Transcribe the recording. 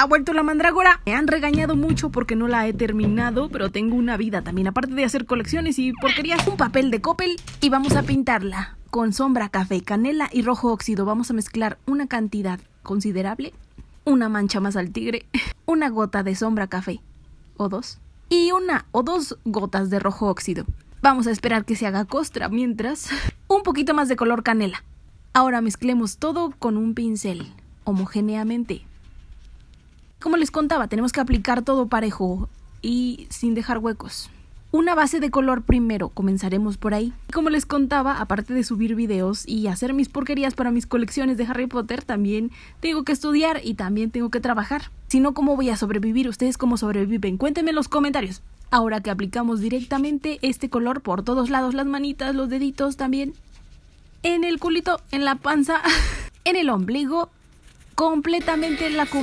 ha vuelto la mandrágora. Me han regañado mucho porque no la he terminado, pero tengo una vida también. Aparte de hacer colecciones y porquerías, un papel de copel y vamos a pintarla con sombra, café, canela y rojo óxido. Vamos a mezclar una cantidad considerable, una mancha más al tigre, una gota de sombra, café o dos y una o dos gotas de rojo óxido. Vamos a esperar que se haga costra mientras un poquito más de color canela. Ahora mezclemos todo con un pincel homogéneamente como les contaba, tenemos que aplicar todo parejo y sin dejar huecos. Una base de color primero, comenzaremos por ahí. Como les contaba, aparte de subir videos y hacer mis porquerías para mis colecciones de Harry Potter, también tengo que estudiar y también tengo que trabajar. Si no, ¿cómo voy a sobrevivir? ¿Ustedes cómo sobreviven? Cuéntenme en los comentarios. Ahora que aplicamos directamente este color por todos lados, las manitas, los deditos también, en el culito, en la panza, en el ombligo, completamente en la